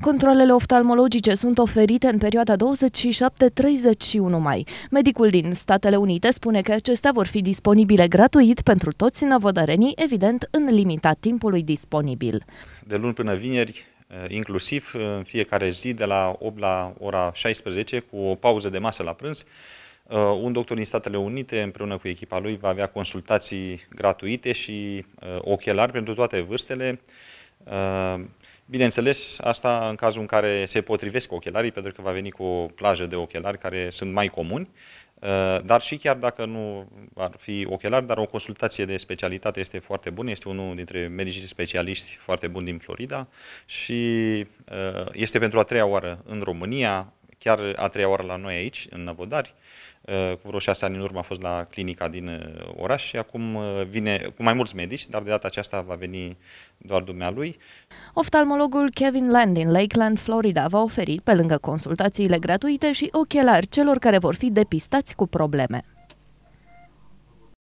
Controlele oftalmologice sunt oferite în perioada 27-31 mai. Medicul din Statele Unite spune că acestea vor fi disponibile gratuit pentru toți năvodărenii, evident în limita timpului disponibil. De luni până vineri, eh, inclusiv eh, în fiecare zi de la 8 la ora 16 cu o pauză de masă la prânz. Eh, un doctor din Statele Unite împreună cu echipa lui va avea consultații gratuite și ochelari pentru toate vârstele Ehm, bineînțeles, asta în cazul în care se potrivesc ochelarii, pentru că va veni cu o plajă de ochelari care sunt mai comuni, ehm, dar și chiar dacă nu ar fi ochelari, dar o consultație de specialitate este foarte bună, este unul dintre medicii specialiști foarte buni din Florida și ehm, este pentru a treia oară în România, chiar a treia oară la noi aici, în Năvodari. Uh, cu vreo șase ani în urmă a fost la clinica din uh, oraș și acum uh, vine cu mai mulți medici, dar de data aceasta va veni doar dumnealui. Oftalmologul Kevin Land din Lakeland, Florida, va oferi, pe lângă consultațiile gratuite, și ochelari celor care vor fi depistați cu probleme.